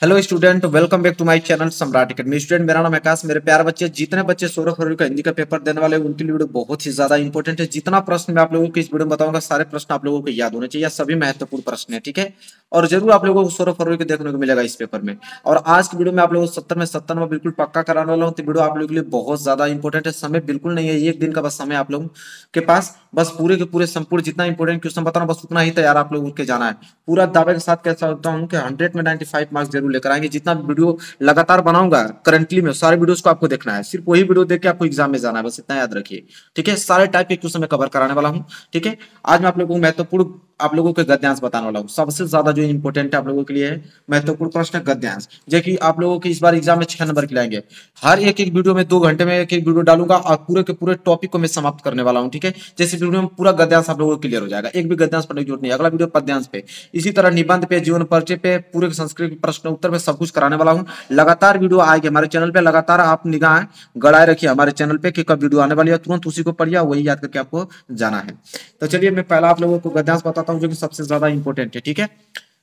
hello student welcome back to my channel Samrat academy student मेरा नाम आकाश मेरे प्यार बच्चे जितने बच्चे सोलह फरवरी का हिंदी का पेपर देने वाले हैं उनके लिए वीडियो बहुत ही ज्यादा इंपॉर्टेंट है जितना प्रश्न मैं आप लोगों को इस वीडियो में बताऊंगा सारे प्रश्न आप लोगों को याद होने चाहिए सभी महत्वपूर्ण प्रश्न है ठीक है और जरूर आप लोगों को सोलह फरवरी को देखने को मिलेगा इस पेपर में और आज की वीडियो में आप लोगों को सत्तर में सत्तर में बिल्कुल पक्का कराने वाला हूँ तो वीडियो आप लोगों के लिए बहुत ज्यादा इंपॉर्टेंट है समय बिल्कुल नहीं है एक दिन का बस समय आप लोगों के पास बस पूरे के पूरे संपूर्ण जितना इंपॉर्टेंट क्वेश्चन बता रहा हूँ बस उतना ही तैयार आप लोग उठ के जाना है पूरा दावे के साथ कह सकता हूँ कि हंड्रेड में नाइन्टी फाइव मार्क्स जरूर लेकर आएंगे जितना वीडियो लगातार बनाऊंगा करंटली में सारे वीडियोस को आपको देखना है सिर्फ वही वीडियो देख के आपको एग्जाम में जाना है बस इतना याद रखिए ठीक है सारे टाइप के क्वेश्चन में कवर कराने वाला हूँ ठीक है आज मैं आप लोगों को महत्वपूर्ण आप लोगों के गद्यांश बताने वाला हूँ सबसे ज्यादा जो इंपोर्टेंट है आप लोगों के लिए महत्वपूर्ण प्रश्न है गद्यांश जो की आप लोगों के इस बार एग्जाम में छह नंबर के लाएंगे हर एक एक वीडियो में दो घंटे में एक एक वीडियो डालूंगा और पूरे के पूरे टॉपिक को मैं समाप्त करने वाला हूँ ठीक है जैसे वीडियो में पूरा गद्यांश आप लोगों को क्लियर हो जाएगा एक भी गद्यांश पढ़ने की जरूरत नहीं अगला वीडियो पद्यांश पे इसी तरह निबंध पे जीवन परिचय पे पूरे संस्कृत प्रश्न उत्तर में सब कुछ कराने वाला हूँ लगातार वीडियो आएगी हमारे चैनल पे लगातार आप निगाह गड़ाए रखिए हमारे चैनल पे कि कब वीडियो आने वाली है तुरंत उसी को पढ़िए वही याद करके आपको जाना है तो चलिए मैं पहला आप लोगों को गद्यांश बताता हूँ जो कि सबसे ज्यादा इंपॉर्टेंट है ठीक है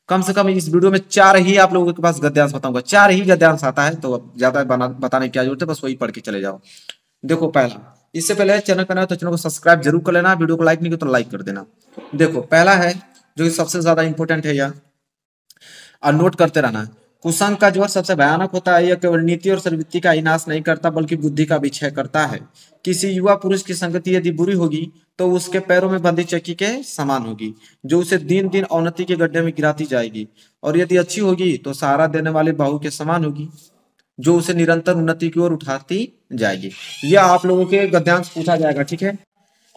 कम से कम इस वीडियो में चार ही आप लोगों के पास गद्यांश बताऊंगा चार ही गद्यांश आता है तो ज्यादा बताने की जरूरत है बस वही पढ़ के चले जाओ देखो पहला इससे पहले चैनल करना है तो चैनल को सब्सक्राइब जरूर कर लेना वीडियो को लाइक नहीं किया तो लाइक कर देना देखो पहला है जो कि सबसे ज्यादा इंपॉर्टेंट है यह नोट करते रहना कुसंग का जोर सबसे भयानक होता है यह केवल नीति और सर्वृत्ति का इनाश नहीं करता बल्कि बुद्धि का क्षय करता है किसी युवा पुरुष की संगति यदि बुरी होगी तो उसके पैरों में बंधी चक्की के समान होगी जो उसे दिन दिन औन्नति के गड्ढे में गिराती जाएगी और यदि अच्छी होगी तो सहारा देने वाले बाहु के समान होगी जो उसे निरंतर उन्नति की ओर उठाती जाएगी यह आप लोगों के गद्यांश पूछा जाएगा ठीक है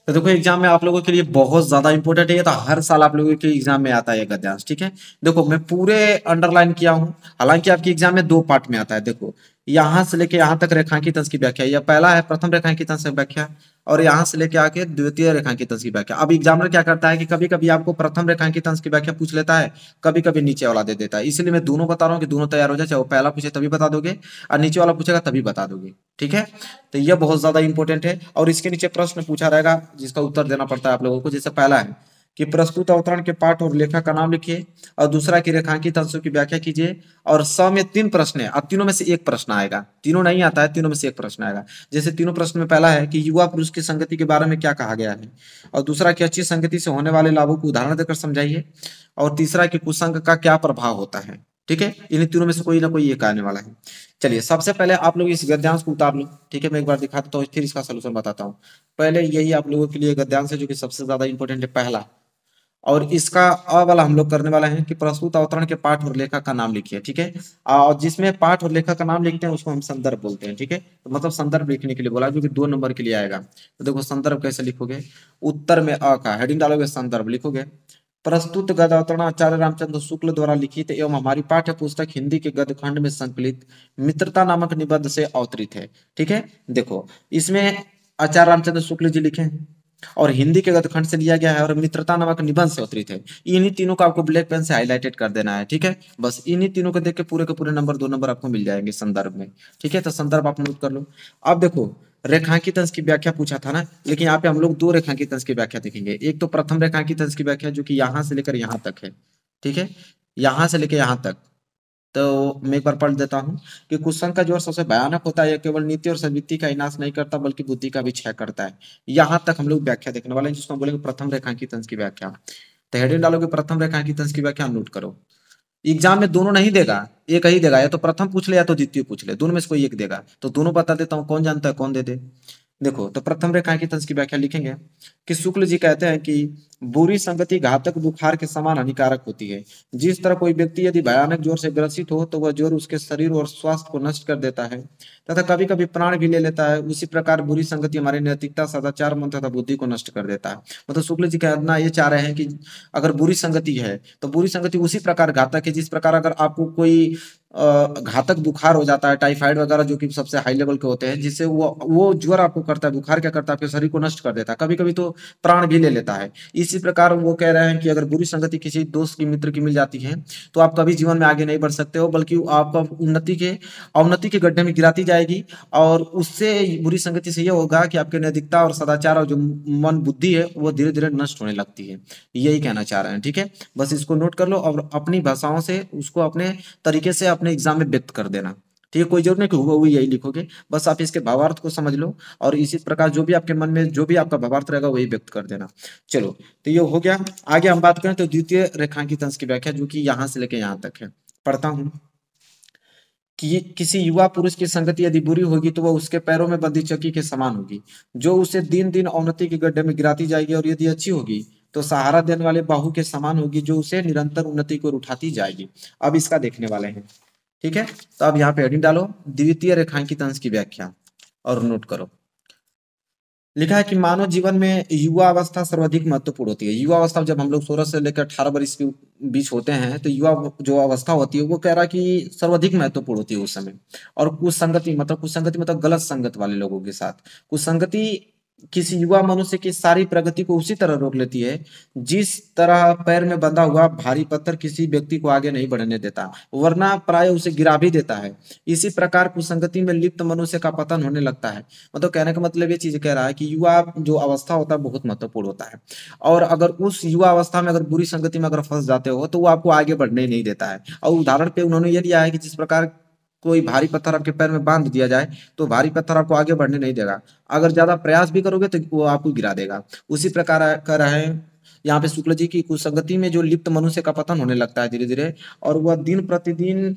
तो देखो एग्जाम में आप लोगों के लिए बहुत ज्यादा इंपॉर्टेंट है तो हर साल आप लोगों के एग्जाम में आता है गद्यांश ठीक है देखो मैं पूरे अंडरलाइन किया हूँ हालांकि आपके एग्जाम में दो पार्ट में आता है देखो यहां से लेके यहाँ तक रेखांकित अंश की व्याख्या यह पहला है प्रथम रेखांकित अंश व्याख्या और यहाँ से लेके आके द्वितीय रेखांकित अंश की व्याख्या अब एग्जामिनर क्या करता है कि कभी कभी आपको प्रथम रेखांकित अंश की व्याख्या पूछ लेता है कभी कभी नीचे वाला दे देता है इसलिए मैं दोनों बता रहा हूँ कि दोनों तैयार हो जाए चाहे वो पहला पूछे तभी बता दोगे और नीचे वाला पूछेगा तभी बता दोगे ठीक है तो यह बहुत ज्यादा इंपॉर्टेंट है और इसके नीचे प्रश्न पूछा रहेगा जिसका उत्तर देना पड़ता है आप लोगों को जैसे पहला है कि प्रस्तुत अवतरण के पाठ और लेखक का नाम लिखिए और दूसरा की रेखांकित अंशों की व्याख्या कीजिए और स में तीन प्रश्न है अब तीनों में से एक प्रश्न आएगा तीनों नहीं आता है तीनों में से एक प्रश्न आएगा जैसे तीनों प्रश्न में पहला है कि युवा पुरुष की संगति के बारे में क्या कहा गया है और दूसरा की अच्छी संगति से होने वाले लाभों को उदाहरण देकर समझाइए और तीसरा की कुसंग का क्या प्रभाव होता है ठीक है इन तीनों में से कोई ना कोई एक आने वाला है चलिए सबसे पहले आप लोग इस गद्यांश को उतार लो ठीक है मैं एक बार दिखा देता हूँ फिर इसका सोल्यूशन बताता हूँ पहले यही आप लोगों के लिए गद्यांश है जो कि सबसे ज्यादा इंपॉर्टेंट है पहला और इसका अ वाला हम लोग करने वाले हैं कि प्रस्तुत अवतरण के पाठ और लेखक का नाम लिखिए ठीक है और जिसमें पाठ और लेखक का नाम लिखते हैं उसको हम संदर्भ बोलते हैं ठीक है तो मतलब संदर्भ लिखने के लिए बोला जो कि दो नंबर के लिए आएगा तो देखो संदर्भ कैसे लिखोगे उत्तर में अ का हेडिंग डालोगे संदर्भ लिखोगे प्रस्तुत गद अवतरण आचार्य रामचंद्र शुक्ल द्वारा लिखित एवं हमारी पाठ्य पुस्तक हिंदी के गद खंड में संकलित मित्रता नामक निबंध से अवतरित है ठीक है देखो इसमें आचार्य रामचंद्र शुक्ल जी लिखे हैं और हिंदी के गद्य से लिया गया है और मित्रता नामक निबंध से उतरित है इन्हीं तीनों को आपको ब्लैक पेन से हाईलाइटेड कर देना है ठीक है बस इन्हीं तीनों को देख के पूरे के पूरे नंबर दो नंबर आपको मिल जाएंगे संदर्भ में ठीक है तो संदर्भ आप नोट कर लो अब देखो रेखांकित अंश की व्याख्या पूछा था ना लेकिन यहाँ पे हम लोग दो रेखांकित अंश की व्याख्या देखेंगे एक तो प्रथम रेखांकित अंश की व्याख्या जो कि यहाँ से लेकर यहाँ तक है ठीक है यहाँ से लेकर यहाँ तक तो मैं एक बार पढ़ देता हूँ कि कुसंग का जोर सबसे भयानक होता है यह केवल नीति और सदवृत्ति का विनाश नहीं करता बल्कि बुद्धि का भी क्षय करता है यहाँ तक हम लोग व्याख्या देखने वाले हैं जिसको हम बोलेंगे प्रथम रेखांकित तंस की व्याख्या तो हेडिंग डालोगे प्रथम रेखांकित अंश की व्याख्या नोट तो करो एग्जाम में दोनों नहीं देगा एक ही देगा या तो प्रथम पूछ ले या तो द्वितीय पूछ ले दोनों में से कोई एक देगा तो दोनों बता देता हूँ कौन जानता है कौन दे दे देखो तो प्रथम रेखा की तंज की व्याख्या लिखेंगे कि शुक्ल जी कहते हैं कि बुरी संगति घातक बुखार के समान हानिकारक होती है जिस तरह कोई व्यक्ति यदि भयानक जोर से ग्रसित हो तो वह जोर उसके शरीर और स्वास्थ्य को नष्ट कर देता है तथा कभी कभी प्राण भी ले लेता है उसी प्रकार बुरी संगति हमारी नैतिकता सदाचार मन तथा बुद्धि को नष्ट कर देता है मतलब शुक्ल जी कहना ये चाह रहे हैं कि अगर बुरी संगति है तो बुरी संगति उसी प्रकार घातक है जिस प्रकार अगर आपको कोई घातक बुखार हो जाता है टाइफाइड वगैरह जो कि सबसे हाई लेवल के होते हैं जिससे वो वो ज्वर आपको करता है बुखार क्या करता है आपके शरीर को नष्ट कर देता है कभी कभी तो प्राण भी ले लेता है इसी प्रकार वो कह रहे हैं कि अगर बुरी संगति किसी दोस्त की मित्र की मिल जाती है तो आप कभी जीवन में आगे नहीं बढ़ सकते हो बल्कि आप उन्नति के अवनति के गड्ढे में गिराती जाएगी और उससे बुरी संगति से यह होगा कि आपके नैतिकता और सदाचार और जो मन बुद्धि है वो धीरे धीरे नष्ट होने लगती है यही कहना चाह रहे हैं ठीक है बस इसको नोट कर लो और अपनी भाषाओं से उसको अपने तरीके से आप अपने एग्जाम में व्यक्त कर देना ठीक है कोई जरूरत नहीं कि हुआ हुई यही लिखोगे बस आप इसके भावार्थ को समझ लो और इसी प्रकार जो भी आपके मन में जो भी आपका भावार्थ रहेगा वही व्यक्त कर देना चलो तो ये हो गया आगे हम बात करें तो द्वितीय रेखांकित अंश की व्याख्या जो कि यहाँ से लेकर यहाँ तक है पढ़ता हूँ कि किसी युवा पुरुष की संगति यदि बुरी होगी तो वह उसके पैरों में बंदी चक्की के समान होगी जो उसे दिन दिन अवनति के गड्ढे में गिराती जाएगी और यदि अच्छी होगी तो सहारा देने वाले बाहु के समान होगी जो उसे निरंतर उन्नति को उठाती जाएगी अब इसका देखने वाले हैं ठीक है तो अब यहाँ पे हेडिंग डालो द्वितीय रेखांकित अंश की व्याख्या और नोट करो लिखा है कि मानव जीवन में युवा अवस्था सर्वाधिक महत्वपूर्ण होती है युवा अवस्था जब हम लोग सोलह से लेकर अठारह वर्ष के बीच होते हैं तो युवा जो अवस्था होती है वो कह रहा है कि सर्वाधिक महत्वपूर्ण होती है उस समय और कुछ संगति मतलब कुछ संगति मतलब गलत संगत वाले लोगों के साथ कुछ संगति किसी युवा मनुष्य की सारी प्रगति को उसी तरह रोक लेती है जिस तरह पैर में बंधा हुआ भारी पत्थर किसी व्यक्ति को आगे नहीं बढ़ने देता वरना प्राय उसे गिरा भी देता है इसी प्रकार कुसंगति में लिप्त मनुष्य का पतन होने लगता है मतलब कहने का मतलब ये चीज कह रहा है कि युवा जो अवस्था होता है बहुत महत्वपूर्ण होता है और अगर उस युवा अवस्था में अगर बुरी संगति में अगर फंस जाते हो तो वो आपको आगे बढ़ने नहीं देता है और उदाहरण पे उन्होंने ये लिया है कि जिस प्रकार कोई भारी पत्थर आपके पैर में बांध दिया जाए तो भारी पत्थर आपको आगे बढ़ने नहीं देगा अगर ज्यादा प्रयास भी करोगे तो वो आपको गिरा देगा उसी प्रकार कर रहे हैं यहाँ पे शुक्ल जी की कुसंगति में जो लिप्त मनुष्य का पतन होने लगता है धीरे धीरे और वह दिन प्रतिदिन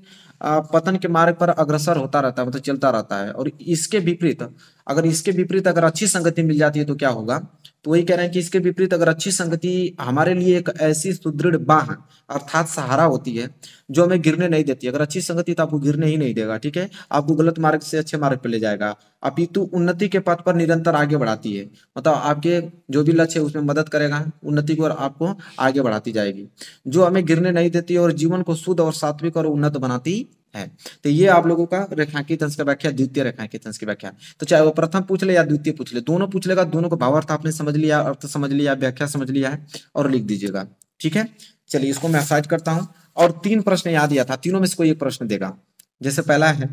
पतन के मार्ग पर अग्रसर होता रहता है मतलब चलता रहता है और इसके विपरीत अगर इसके विपरीत अगर अच्छी संगति मिल जाती है तो क्या होगा तो वही कह रहे हैं कि इसके विपरीत अगर अच्छी संगति हमारे लिए एक ऐसी सुदृढ़ बाह अर्थात सहारा होती है जो हमें गिरने नहीं देती अगर अच्छी संगति तो आपको गिरने ही नहीं देगा ठीक है आपको गलत मार्ग से अच्छे मार्ग पर ले जाएगा अपितु उन्नति के पथ पर निरंतर आगे बढ़ाती है मतलब आपके जो भी लक्ष्य है उसमें मदद करेगा उन्नति को आपको आगे बढ़ाती जाएगी जो हमें गिरने नहीं देती और जीवन को शुद्ध और सात्विक और उन्नत बनाती है तो ये आप लोगों का रेखांकित अंश का व्याख्या द्वितीय रेखांकित अंश की व्याख्या तो चाहे वो प्रथम पूछ ले या द्वितीय पूछ ले दोनों पूछ लेगा दोनों को भावार्थ आपने समझ लिया अर्थ समझ लिया व्याख्या समझ लिया है और लिख दीजिएगा ठीक है चलिए इसको मैं साइज करता हूँ और तीन प्रश्न याद दिया था तीनों में से कोई एक प्रश्न देगा जैसे पहला है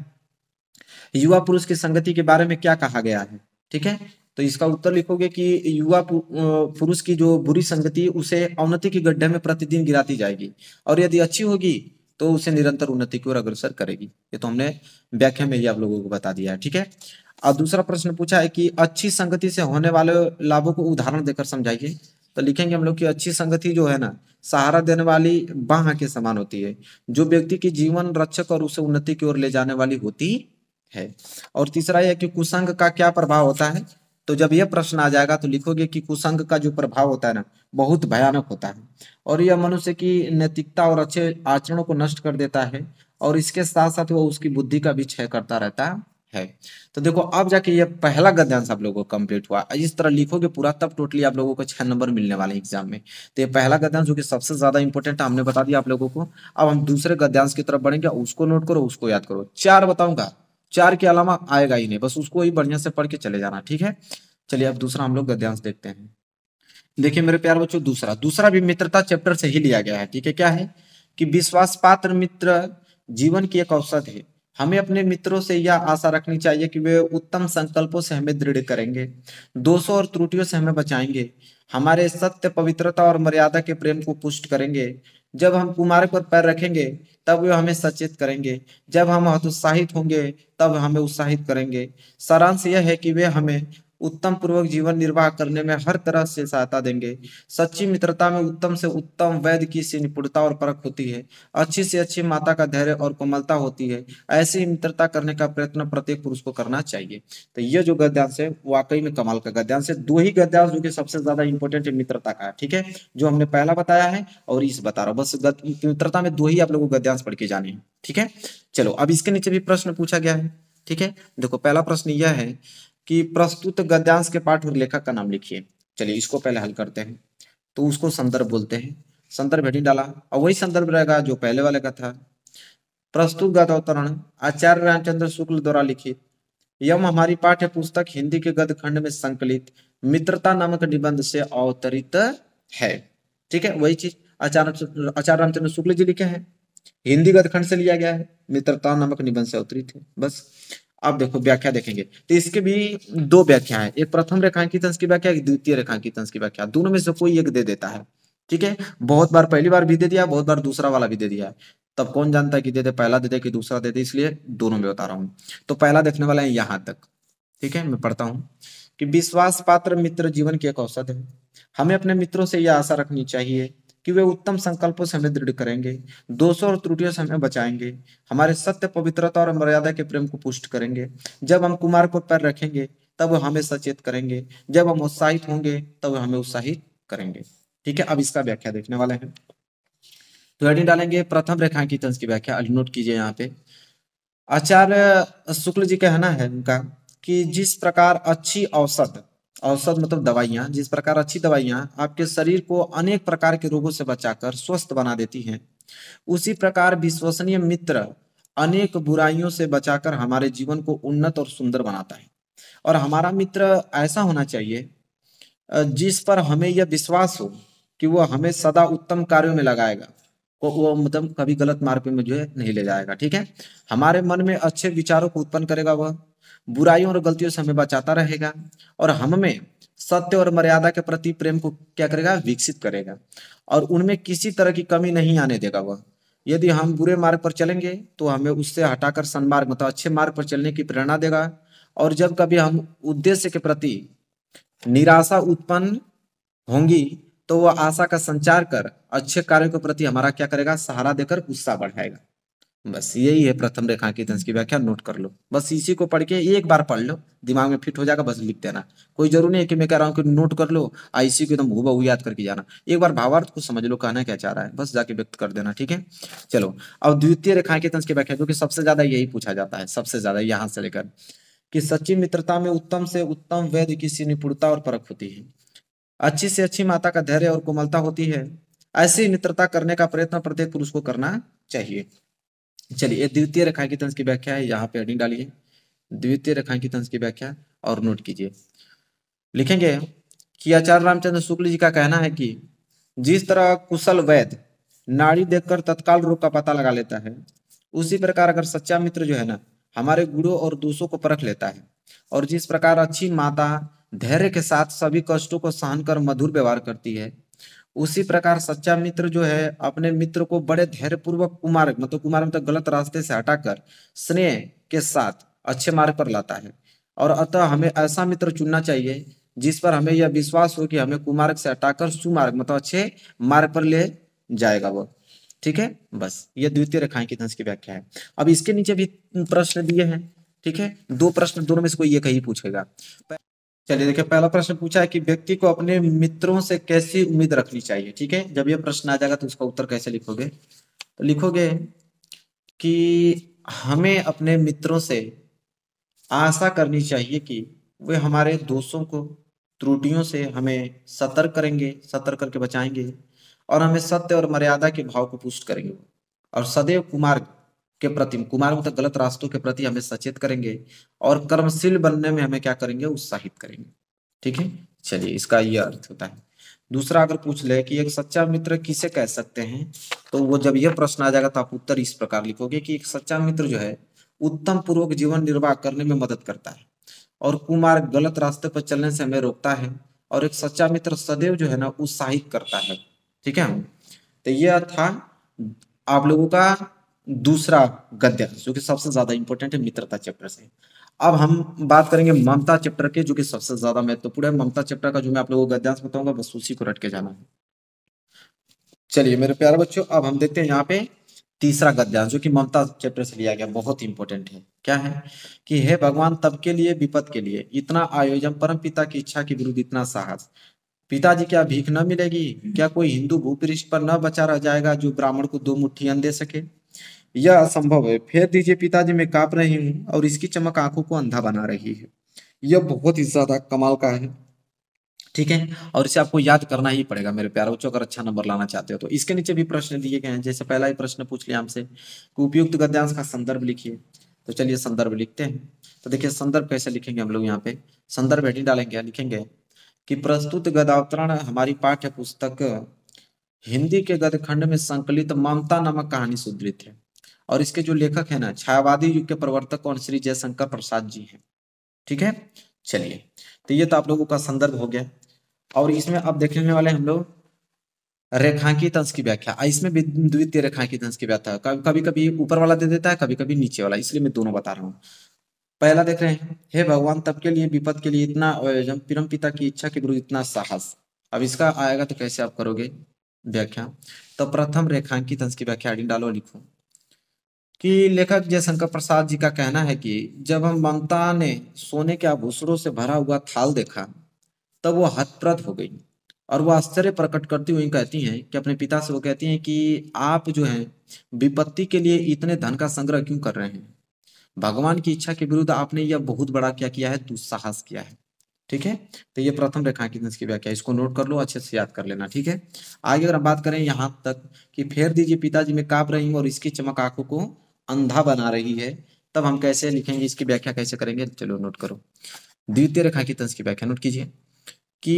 युवा पुरुष की संगति के बारे में क्या कहा गया है ठीक है तो इसका उत्तर लिखोगे कि युवा पुरुष की जो बुरी संगति उसे अवनति के गड्ढे में प्रतिदिन गिराती जाएगी और यदि अच्छी होगी तो उसे निरंतर उन्नति की ओर अग्रसर करेगी ये तो हमने व्याख्या में ही आप लोगों को बता दिया है ठीक है अब दूसरा प्रश्न पूछा है कि अच्छी संगति से होने वाले लाभों को उदाहरण देकर समझाइए तो लिखेंगे हम लोग की अच्छी संगति जो है ना सहारा देने वाली बाह के समान होती है जो व्यक्ति की जीवन रक्षक और उसे उन्नति की ओर ले जाने वाली होती है और तीसरा यह कि कुसंग का क्या प्रभाव होता है तो जब यह प्रश्न आ जाएगा तो लिखोगे कि कुसंग का जो प्रभाव होता है ना बहुत भयानक होता है और यह मनुष्य की नैतिकता और अच्छे आचरणों को नष्ट कर देता है और इसके साथ साथ वह उसकी बुद्धि का भी क्षय करता रहता है है तो देखो अब जाके ये पहला गद्यांश आप लोगों को कंप्लीट हुआ इस तरह लिखोगे पूरा तब टोटली आप लोगों को छह नंबर मिलने वाले एग्जाम में तो ये पहला गद्यांश जो कि सबसे ज्यादा इंपॉर्टेंट हमने बता दिया आप लोगों को अब हम दूसरे गद्यांश की तरफ बढ़ेंगे उसको नोट करो उसको याद करो चार बताऊंगा चार के अलावा आएगा ही नहीं बस उसको ही बढ़िया से पढ़ के चले जाना ठीक है चलिए अब दूसरा हम लोग गद्यांश देखते हैं देखिए मेरे प्यार बच्चों दूसरा दूसरा भी मित्रता चैप्टर से ही लिया गया है ठीक है क्या है कि विश्वास पात्र मित्र जीवन की एक औसत है हमें अपने मित्रों से यह आशा रखनी चाहिए कि वे उत्तम संकल्पों से हमें दृढ़ करेंगे दोषों और त्रुटियों से हमें बचाएंगे हमारे सत्य पवित्रता और मर्यादा के प्रेम को पुष्ट करेंगे जब हम कुमार पर पैर रखेंगे तब वे हमें सचेत करेंगे जब हम हतोत्साहित होंगे तब हमें उत्साहित करेंगे सारांश यह है कि वे हमें उत्तम पूर्वक जीवन निर्वाह करने में हर तरह से सहायता देंगे सच्ची मित्रता में उत्तम से उत्तम वैद्य की से निपुणता और परख होती है अच्छी से अच्छी माता का धैर्य और कोमलता होती है ऐसी मित्रता करने का प्रयत्न प्रत्येक पुरुष को करना चाहिए तो ये जो गद्यांश है वाकई में कमाल का गद्यांश है दो ही गद्यांश जो कि सबसे ज्यादा इंपॉर्टेंट है मित्रता का ठीक है जो हमने पहला बताया है और इस बता रहा हूँ बस मित्रता में दो ही आप लोगों को गद्यांश पढ़ के जाने हैं ठीक है चलो अब इसके नीचे भी प्रश्न पूछा गया है ठीक है देखो पहला प्रश्न यह है कि प्रस्तुत गद्यांश के पाठ और लेखक का नाम लिखिए चलिए इसको पहले हल करते हैं तो उसको संदर्भ बोलते हैं संदर्भ हेडिंग डाला और वही संदर्भ रहेगा जो पहले वाले का था प्रस्तुत गद अवतरण आचार्य रामचंद्र शुक्ल द्वारा लिखित यम हमारी पाठ्य पुस्तक हिंदी के गद खंड में संकलित मित्रता नामक निबंध से अवतरित है ठीक है वही चीज आचार्य आचार्य रामचंद्र शुक्ल जी लिखे हैं हिंदी गद खंड से लिया गया है मित्रता नामक निबंध से अवतरित है बस अब देखो व्याख्या देखेंगे तो इसके भी दो व्याख्या है एक प्रथम रेखांकित अंश की व्याख्या एक द्वितीय रेखांकित अंश की व्याख्या दोनों में से कोई एक दे देता है ठीक है बहुत बार पहली बार भी दे दिया बहुत बार दूसरा वाला भी दे दिया है तब कौन जानता है कि दे दे पहला दे दे कि दूसरा दे दे इसलिए दोनों में बता रहा हूँ तो पहला देखने वाला है यहाँ तक ठीक है मैं पढ़ता हूँ कि विश्वास पात्र मित्र जीवन की एक औसत है हमें अपने मित्रों से यह आशा रखनी चाहिए कि वे उत्तम संकल्पों से हमें दृढ़ करेंगे दोषों और त्रुटियों से हमें बचाएंगे हमारे सत्य पवित्रता और मर्यादा के प्रेम को पुष्ट करेंगे जब हम कुमार को पैर रखेंगे तब वह हमें सचेत करेंगे जब हम उत्साहित होंगे तब वह हमें उत्साहित करेंगे ठीक है अब इसका व्याख्या देखने वाले हैं तो हेडिंग डालेंगे प्रथम रेखांकितंश की व्याख्या नोट कीजिए यहाँ पे आचार्य शुक्ल जी कहना है उनका कि जिस प्रकार अच्छी औसत औसत मतलब दवाइयाँ जिस प्रकार अच्छी दवाइयाँ आपके शरीर को अनेक प्रकार के रोगों से बचाकर स्वस्थ बना देती हैं उसी प्रकार विश्वसनीय मित्र अनेक बुराइयों से बचाकर हमारे जीवन को उन्नत और सुंदर बनाता है और हमारा मित्र ऐसा होना चाहिए जिस पर हमें यह विश्वास हो कि वह हमें सदा उत्तम कार्यों में लगाएगा तो वो मतलब कभी गलत मार्ग में जो है नहीं ले जाएगा ठीक है हमारे मन में अच्छे विचारों को उत्पन्न करेगा वह बुराइयों और गलतियों से हमें बचाता रहेगा और हम में सत्य और मर्यादा के प्रति प्रेम को क्या करेगा विकसित करेगा और उनमें किसी तरह की कमी नहीं आने देगा वह यदि हम बुरे मार्ग पर चलेंगे तो हमें उससे हटाकर सन्मार्ग मतलब अच्छे मार्ग पर चलने की प्रेरणा देगा और जब कभी हम उद्देश्य के प्रति निराशा उत्पन्न होंगी तो वह आशा का संचार कर अच्छे कार्यों के प्रति हमारा क्या करेगा सहारा देकर उत्साह बढ़ाएगा बस यही है प्रथम रेखांकित की व्याख्या नोट कर लो बस इसी को पढ़ के एक बार पढ़ लो दिमाग में फिट हो जाएगा बस लिख देना कोई जरूरी नहीं है कि मैं कह रहा हूँ कि नोट कर लो आ इसी को एकदम हुबहू याद करके जाना एक बार भावार्थ को समझ लो कहना क्या चाह रहा है बस जाके व्यक्त कर देना ठीक है चलो अब द्वितीय रेखांकित की व्याख्या जो कि सबसे ज्यादा यही पूछा जाता है सबसे ज्यादा यहाँ से लेकर कि सच्ची मित्रता में उत्तम से उत्तम वैद्य की निपुणता और परख होती है अच्छी से अच्छी माता का धैर्य और कोमलता होती है ऐसी मित्रता करने का प्रयत्न प्रत्येक पुरुष को करना चाहिए चलिए द्वितीय रेखांकितंश की व्याख्या है यहाँ पे हेडिंग डालिए द्वितीय रेखांकितंश की व्याख्या और नोट कीजिए लिखेंगे कि आचार्य रामचंद्र शुक्ल जी का कहना है कि जिस तरह कुशल वैद्य नाड़ी देखकर तत्काल रोग का पता लगा लेता है उसी प्रकार अगर सच्चा मित्र जो है ना हमारे गुणों और दोषों को परख लेता है और जिस प्रकार अच्छी माता धैर्य के साथ सभी कष्टों को सहन कर मधुर व्यवहार करती है उसी प्रकार सच्चा मित्र जो है अपने मित्र को बड़े धैर्य पूर्वक कुमार मतलब कुमार मतलब गलत रास्ते से हटाकर स्नेह के साथ अच्छे मार्ग पर लाता है और अतः हमें ऐसा मित्र चुनना चाहिए जिस पर हमें यह विश्वास हो कि हमें कुमार्ग से हटाकर सुमार्ग मतलब अच्छे मार्ग पर ले जाएगा वो ठीक है बस ये द्वितीय रेखाएं की धंस की व्याख्या है अब इसके नीचे भी प्रश्न दिए हैं ठीक है दो प्रश्न दोनों में से कोई ये कहीं पूछेगा चलिए देखिए पहला प्रश्न पूछा है कि व्यक्ति को अपने मित्रों से कैसी उम्मीद रखनी चाहिए ठीक है जब यह प्रश्न आ जाएगा तो उसका उत्तर कैसे लिखोगे तो लिखोगे कि हमें अपने मित्रों से आशा करनी चाहिए कि वे हमारे दोषों को त्रुटियों से हमें सतर्क करेंगे सतर्क करके बचाएंगे और हमें सत्य और मर्यादा के भाव को पुष्ट करेंगे और सदैव कुमार के प्रति कुमार तक गलत रास्तों के प्रति हमें सचेत करेंगे और कर्मशील बनने में हमें क्या करेंगे उत्साहित करेंगे ठीक है चलिए इसका यह अर्थ होता है दूसरा अगर पूछ ले कि एक सच्चा मित्र किसे कह सकते हैं तो वो जब यह प्रश्न आ जाएगा तो आप उत्तर इस प्रकार लिखोगे कि एक सच्चा मित्र जो है उत्तम पूर्वक जीवन निर्वाह करने में मदद करता है और कुमार गलत रास्ते पर चलने से हमें रोकता है और एक सच्चा मित्र सदैव जो है ना उत्साहित करता है ठीक है तो यह था आप लोगों का दूसरा गद्य जो कि सबसे ज्यादा इंपॉर्टेंट है मित्रता चैप्टर से अब हम बात करेंगे ममता चैप्टर के जो कि सबसे ज्यादा महत्वपूर्ण है ममता चैप्टर का जो मैं आप लोगों को गद्यांश बताऊंगा बस उसी को रट के जाना है चलिए मेरे प्यारे बच्चों अब हम देखते हैं यहाँ पे तीसरा गद्यांश जो कि ममता चैप्टर से लिया गया बहुत इंपॉर्टेंट है क्या है कि हे भगवान तब के लिए विपद के लिए इतना आयोजन परम पिता की इच्छा के विरुद्ध इतना साहस पिताजी क्या भीख न मिलेगी क्या कोई हिंदू भूपृष्ठ पर न बचा रह जाएगा जो ब्राह्मण को दो मुठ्ठी अन्न दे सके यह असंभव है फेर दीजिए पिताजी मैं काप रही हूँ और इसकी चमक आंखों को अंधा बना रही है यह बहुत ही ज्यादा कमाल का है ठीक है और इसे आपको याद करना ही पड़ेगा मेरे प्यारे बच्चों अगर अच्छा नंबर लाना चाहते हो तो इसके नीचे भी प्रश्न दिए गए हैं जैसे पहला ही प्रश्न पूछ लिया हमसे उपयुक्त गद्यांश का संदर्भ लिखिए तो चलिए संदर्भ लिखते हैं तो देखिए संदर्भ कैसे लिखेंगे हम लोग यहाँ पे संदर्भ हेडिंग डालेंगे लिखेंगे कि प्रस्तुत गदावतरण हमारी पाठ्य पुस्तक हिंदी के गदखंड में संकलित ममता नामक कहानी सुदृत है और इसके जो लेखक है ना छायावादी युग के प्रवर्तक कौन श्री जयशंकर प्रसाद जी हैं ठीक है चलिए तो ये तो आप लोगों का संदर्भ हो गया और इसमें अब देखने वाले हम लोग रेखांकी तंस की व्याख्या इसमें द्वितीय रेखांकी तंस की व्याख्या कभी कभी ऊपर वाला दे देता है कभी कभी नीचे वाला इसलिए मैं दोनों बता रहा हूँ पहला देख रहे हैं हे भगवान तब के लिए विपद के लिए इतना परम पिता की इच्छा के गुरु इतना साहस अब इसका आएगा तो कैसे आप करोगे व्याख्या तो प्रथम रेखांकित अंश की व्याख्या डालो लिखो कि लेखक जयशंकर प्रसाद जी का कहना है कि जब हम ममता ने सोने के आभूषणों से भरा हुआ थाल देखा तब वह हतप्रद हो गई और वह आश्चर्य प्रकट करती हुई कहती हैं कि अपने पिता से वो कहती हैं कि आप जो हैं विपत्ति के लिए इतने धन का संग्रह क्यों कर रहे हैं भगवान की इच्छा के विरुद्ध आपने यह बहुत बड़ा क्या किया है दुस्साहस किया है ठीक है तो ये प्रथम रेखांकित की व्याख्या इसको नोट कर लो अच्छे से याद कर लेना ठीक है आगे अगर हम बात करें यहाँ तक कि फेर दीजिए पिताजी में काप रही हूँ और इसकी चमक आंखों को अंधा बना रही है तब हम कैसे लिखेंगे इसकी व्याख्या कैसे करेंगे चलो नोट करो द्वितीय रेखा की तंस की व्याख्या नोट कीजिए कि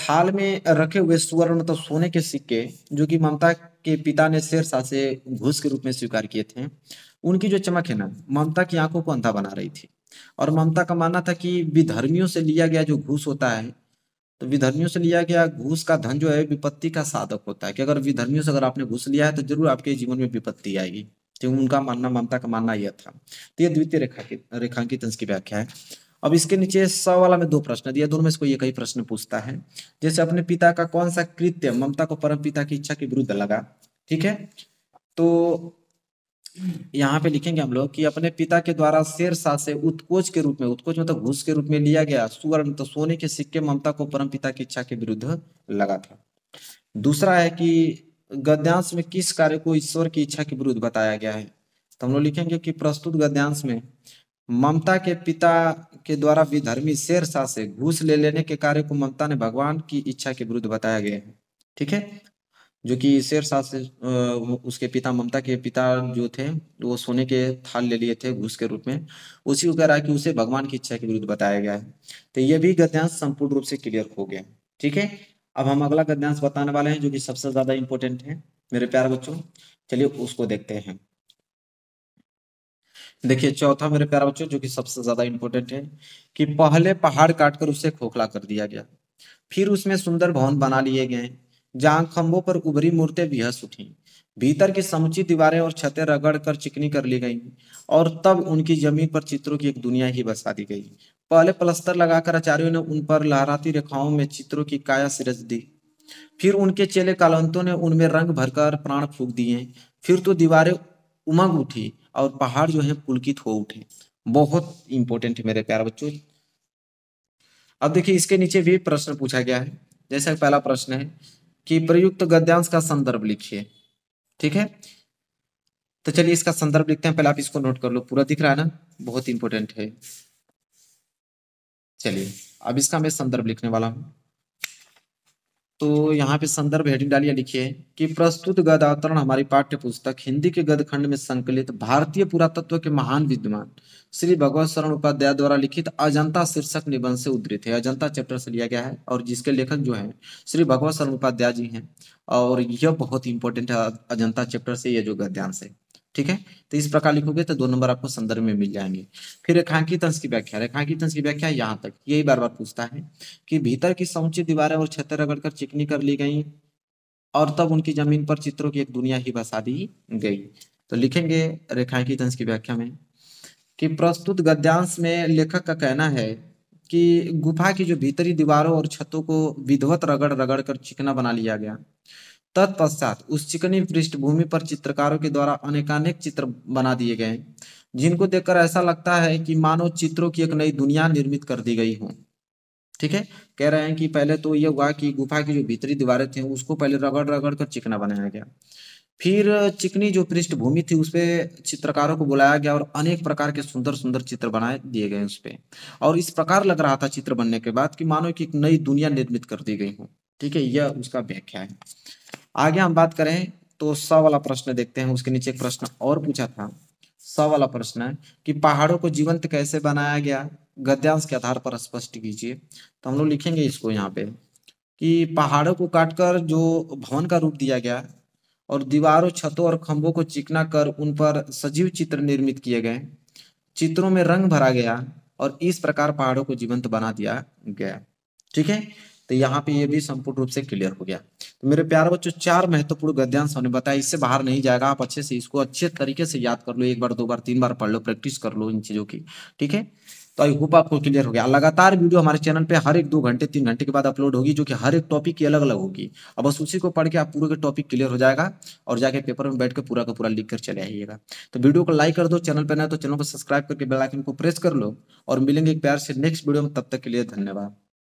थाल में रखे हुए सुवर्ण मतलब सोने के सिक्के जो कि ममता के पिता ने शेरशाह से घूस के रूप में स्वीकार किए थे उनकी जो चमक है ना ममता की आंखों को अंधा बना रही थी और ममता का मानना था कि विधर्मियों से लिया गया जो घूस होता है तो विधर्मियों से लिया गया घूस का धन जो है विपत्ति का साधक होता है कि अगर विधर्मियों से अगर आपने घूस लिया है तो जरूर आपके जीवन में विपत्ति आएगी तो उनका मानना ममता का मानना यह था तो यह द्वितीय रेखांकित रेखांकित अंश की व्याख्या है अब इसके नीचे सौ वाला में दो प्रश्न दिया दोनों में इसको ये कई प्रश्न पूछता है जैसे अपने पिता का कौन सा कृत्य ममता को परम पिता की इच्छा के विरुद्ध लगा ठीक है तो यहाँ पे लिखेंगे हम लोग कि अपने पिता के द्वारा शेर शाह से उत्कोच के रूप में उत्कोच मतलब घुस के रूप में लिया गया सुवर्ण तो सोने के सिक्के ममता को परम पिता की इच्छा के विरुद्ध लगा था दूसरा है कि गद्यांश में किस कार्य को ईश्वर की इच्छा के विरुद्ध बताया गया है तो हम लोग लिखेंगे कि प्रस्तुत गद्यांश में ममता के पिता के द्वारा विधर्मी शेर शाह से घूस ले लेने के कार्य को ममता ने भगवान की इच्छा के विरुद्ध बताया गया है ठीक है जो कि शेर शाह से उसके पिता ममता के पिता जो थे वो सोने के थाल ले लिए थे घूस के रूप में उसी को कह रहा है कि उसे भगवान की इच्छा के विरुद्ध बताया गया है तो ये भी गद्यांश संपूर्ण रूप से क्लियर हो गया ठीक है अब हम अगला गद्यांश बताने वाले हैं जो कि सबसे ज्यादा इंपॉर्टेंट है मेरे प्यारे बच्चों चलिए उसको देखते हैं देखिए चौथा मेरे प्यारे बच्चों जो कि सबसे ज्यादा इंपॉर्टेंट है कि पहले पहाड़ काटकर उसे खोखला कर दिया गया फिर उसमें सुंदर भवन बना लिए गए जहां खंभों पर उभरी मूर्तें बिहस उठी भीतर की समुची दीवारें और छतें रगड़ कर चिकनी कर ली गई और तब उनकी जमीन पर चित्रों की एक दुनिया ही बसा दी गई पहले प्लस्तर लगाकर आचार्यों ने उन पर लहराती रेखाओं में चित्रों की काया सिरज दी फिर उनके चेले कालंतों ने उनमें रंग भरकर प्राण फूक दिए फिर तो दीवारें उमंग उठी और पहाड़ जो है पुलकित हो उठे बहुत इंपॉर्टेंट है मेरे प्यारे बच्चों अब देखिए इसके नीचे भी प्रश्न पूछा गया है जैसा पहला प्रश्न है कि प्रयुक्त गद्यांश का संदर्भ लिखिए ठीक है तो चलिए इसका संदर्भ लिखते हैं पहले आप इसको नोट कर लो पूरा दिख रहा है ना बहुत इंपॉर्टेंट है चलिए अब इसका मैं संदर्भ लिखने वाला हूं तो यहाँ पे संदर्भ हेडिंग डालिए लिखिए कि प्रस्तुत गद अवतरण हमारी पाठ्य पुस्तक हिंदी के गद खंड में संकलित भारतीय पुरातत्व के महान विद्वान श्री भगवत शरण उपाध्याय द्वारा लिखित अजंता शीर्षक निबंध से उद्धृत है अजंता चैप्टर से लिया गया है और जिसके लेखक जो है श्री भगवत शरण उपाध्याय जी हैं और यह बहुत इंपॉर्टेंट है अजंता चैप्टर से यह जो गद्यांश है ठीक है तो इस प्रकार लिखोगे तो दो नंबर आपको संदर्भ में मिल जाएंगे फिर रेखांकित अंश की व्याख्या रेखांकित अंश की व्याख्या यहाँ तक यही बार बार पूछता है कि भीतर की समुचित दीवारें और क्षेत्र रगड़कर चिकनी कर ली गई और तब उनकी जमीन पर चित्रों की एक दुनिया ही बसा दी गई तो लिखेंगे रेखांकित तंस की व्याख्या में कि प्रस्तुत गद्यांश में लेखक का कहना है कि गुफा की जो भीतरी दीवारों और छतों को विधवत रगड़ रगड़ कर चिकना बना लिया गया तत्पश्चात उस चिकनी पृष्ठभूमि पर चित्रकारों के द्वारा अनेकानेक चित्र बना दिए गए जिनको देखकर ऐसा लगता है कि मानो चित्रों की एक नई दुनिया निर्मित कर दी गई हो ठीक है कह रहे हैं कि पहले तो यह हुआ कि गुफा की जो भीतरी दीवारें थी उसको पहले रगड़ रगड़ कर चिकना बनाया गया फिर चिकनी जो पृष्ठभूमि थी उसपे चित्रकारों को बुलाया गया और अनेक प्रकार के सुंदर सुंदर चित्र बनाए दिए गए उसपे और इस प्रकार लग रहा था चित्र बनने के बाद कि मानो कि एक नई दुनिया निर्मित कर दी गई हो ठीक है यह उसका व्याख्या है आगे हम बात करें तो स वाला प्रश्न देखते हैं उसके नीचे एक प्रश्न और पूछा था स वाला प्रश्न है कि पहाड़ों को जीवंत कैसे बनाया गया गद्यांश के आधार पर स्पष्ट कीजिए तो हम लोग लिखेंगे इसको यहाँ पे कि पहाड़ों को काटकर जो भवन का रूप दिया गया और दीवारों छतों और खंभों को चिकना कर उन पर सजीव चित्र निर्मित किए गए चित्रों में रंग भरा गया और इस प्रकार पहाड़ों को जीवंत बना दिया गया ठीक है तो यहाँ पे ये भी संपूर्ण रूप से क्लियर हो गया तो मेरे प्यारे बच्चों चार महत्वपूर्ण गद्यांश हमने बताया इससे बाहर नहीं जाएगा आप अच्छे से इसको अच्छे तरीके से याद कर लो एक बार दो बार तीन बार पढ़ लो प्रैक्टिस कर लो इन चीजों की ठीक है तो आई होप आपको क्लियर हो गया लगातार वीडियो हमारे चैनल पे हर एक दो घंटे तीन घंटे के बाद अपलोड होगी जो कि हर एक टॉपिक की अलग अलग होगी अब बस उसी को पढ़ के आप पूरे के टॉपिक क्लियर हो जाएगा और जाके पेपर में बैठ के पूरा का पूरा लिख कर चले आइएगा तो वीडियो को लाइक कर दो चैनल पर ना तो चैनल को सब्सक्राइब करके बेलाइकन को प्रेस कर लो और मिलेंगे एक प्यार से नेक्स्ट वीडियो में तब तक के लिए धन्यवाद